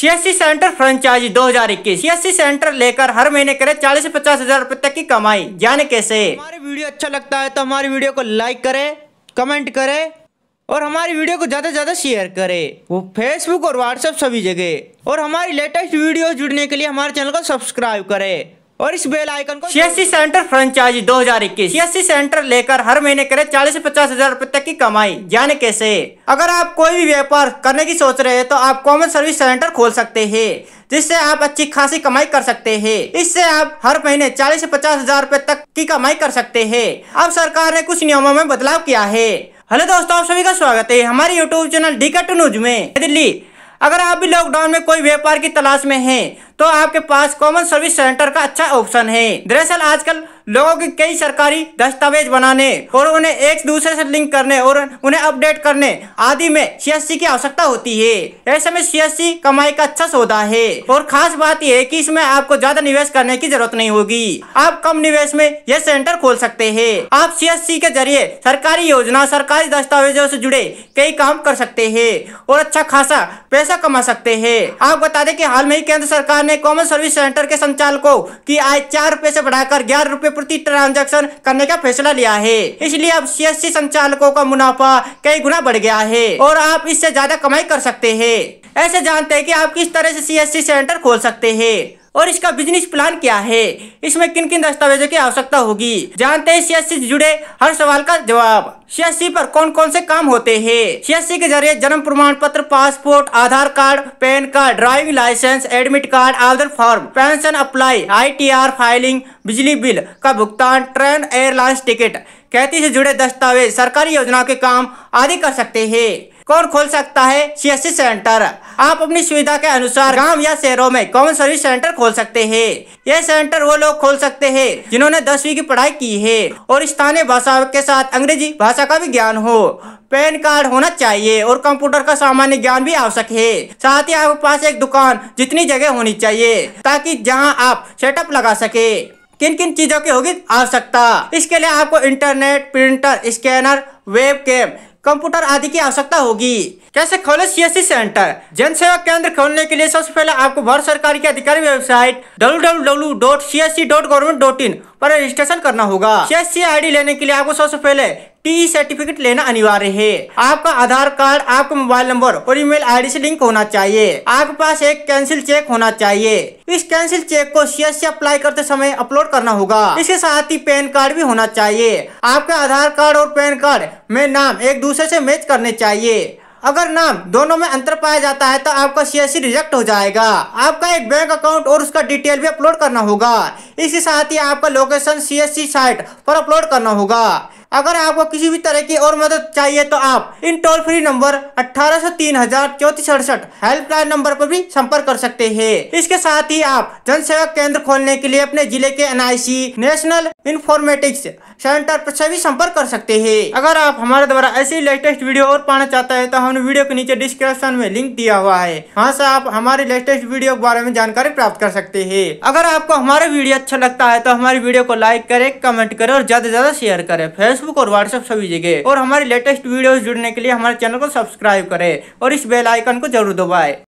CSC centre franchisee 2021 CSC centre लेकर हर महीने करे चालीस से पचास हजार रुपए तक की कमाई जाने कैसे हमारी वीडियो अच्छा लगता है तो हमारी वीडियो को लाइक करे कमेंट करे और हमारी वीडियो को ज़्यादा से ज़्यादा शेयर करे वो फेसबुक और व्हाट्सएप सभी जगह और हमारी लेटेस्ट वीडियो जुड़ने के लिए हमारे चैनल को सब्सक्राइब करे और इस बेल आइकन को सीएससी सेंटर फ्रेंचाइजी 2021 हजार सेंटर लेकर हर महीने करे 40 से पचास हजार रूपए तक की कमाई जाने कैसे अगर आप कोई भी व्यापार करने की सोच रहे हैं तो आप कॉमन सर्विस सेंटर खोल सकते हैं जिससे आप अच्छी खासी कमाई कर सकते हैं इससे आप हर महीने 40 से पचास हजार रूपए तक की कमाई कर सकते हैं अब सरकार ने कुछ नियमों में बदलाव किया है हेलो दोस्तों आप सभी का स्वागत है हमारे यूट्यूब चैनल डी न्यूज में दिल्ली अगर आप भी लॉकडाउन में कोई व्यापार की तलाश में हैं तो आपके पास कॉमन सर्विस सेंटर का अच्छा ऑप्शन है दरअसल आजकल लोगों की कई सरकारी दस्तावेज बनाने और उन्हें एक दूसरे से लिंक करने और उन्हें अपडेट करने आदि में सीएससी की आवश्यकता होती है ऐसे में सीएससी कमाई का अच्छा सौदा है और खास बात यह है कि इसमें आपको ज्यादा निवेश करने की जरूरत नहीं होगी आप कम निवेश में यह सेंटर खोल सकते हैं आप सीएससी के जरिए सरकारी योजना सरकारी दस्तावेजों से जुड़े कई काम कर सकते है और अच्छा खासा पैसा कमा सकते हैं आप बता दें की हाल में ही केंद्र सरकार ने कॉमन सर्विस सेंटर के संचालकों की आय चार रूपए ऐसी बढ़ाकर ग्यारह रूपए प्रति ट्रांजेक्शन करने का फैसला लिया है इसलिए अब सी संचालकों का मुनाफा कई गुना बढ़ गया है और आप इससे ज्यादा कमाई कर सकते हैं ऐसे जानते हैं कि आप किस तरह से सी सेंटर खोल सकते हैं और इसका बिजनेस प्लान क्या है इसमें किन किन दस्तावेजों की आवश्यकता होगी जानते हैं सीएससी से जुड़े हर सवाल का जवाब सीएससी पर कौन कौन से काम होते हैं सीएससी के जरिए जन्म प्रमाण पत्र passport Aadhaar card PAN card driving licence admit card आवेदन फॉर्म पेंशन अप्लाई आई फाइलिंग बिजली बिल का भुगतान ट्रेन एयरलाइंस टिकट खेती से जुड़े दस्तावेज सरकारी योजनाओं के काम आदि कर सकते हैं कौन खोल सकता है सी सेंटर आप अपनी सुविधा के अनुसार गांव या शहरों में कॉमन सर्विस सेंटर खोल सकते हैं यह सेंटर वो लोग खोल सकते हैं जिन्होंने दसवीं की पढ़ाई की है और स्थानीय भाषा के साथ अंग्रेजी भाषा का भी ज्ञान हो पैन कार्ड होना चाहिए और कंप्यूटर का सामान्य ज्ञान भी आवश्यक है साथ ही आपके पास एक दुकान जितनी जगह होनी चाहिए ताकि जहाँ आप सेटअप लगा सके किन किन चीजों की होगी आवश्यकता इसके लिए आपको internet printer scanner webcam computer आदि की आवश्यकता होगी कैसे खोले सी सेंटर जन सेवा केंद्र खोलने के लिए सबसे पहले आपको भारत सरकार की अधिकारी वेबसाइट डब्ल्यू पर रजिस्ट्रेशन करना होगा सी आईडी लेने के लिए आपको सबसे पहले टी सर्टिफिकेट लेना अनिवार्य है आपका आधार कार्ड आपका मोबाइल नंबर और ईमेल आईडी से लिंक होना चाहिए आपके पास एक कैंसिल चेक होना चाहिए इस कैंसिल चेक को सी एस अप्लाई करते समय अपलोड करना होगा इसके साथ ही पैन कार्ड भी होना चाहिए आपका आधार कार्ड और पैन कार्ड में नाम एक दूसरे ऐसी मैच करने चाहिए अगर नाम दोनों में अंतर पाया जाता है तो आपका सी रिजेक्ट हो जाएगा आपका एक बैंक अकाउंट और उसका डिटेल भी अपलोड करना होगा इसके साथ ही आपका लोकेशन सी साइट पर अपलोड करना होगा अगर आपको किसी भी तरह की और मदद चाहिए तो आप इन टोल फ्री नंबर अठारह सौ तीन हजार चौतीस अड़सठ हेल्पलाइन नंबर पर भी संपर्क कर सकते हैं इसके साथ ही आप जन सेवा केंद्र खोलने के लिए अपने जिले के एन नेशनल इन्फॉर्मेटिक्स सेंटर पर सभी संपर्क कर सकते हैं अगर आप हमारे द्वारा ऐसी लेटेस्ट वीडियो और पाना चाहता है तो हमने वीडियो के नीचे डिस्क्रिप्शन में लिंक दिया हुआ है वहाँ से आप हमारे लेटेस्ट वीडियो के बारे में जानकारी प्राप्त कर सकते हैं अगर आपको हमारा वीडियो अच्छा लगता है तो हमारी वीडियो को लाइक करे कमेंट करे और ज्यादा ऐसी ज्यादा शेयर करे फेस फेसबुक और व्हाट्सएप सभी जगह और हमारे लेटेस्ट वीडियो जुड़ने के लिए हमारे चैनल को सब्सक्राइब करें और इस बेल आइकन को जरूर दबाए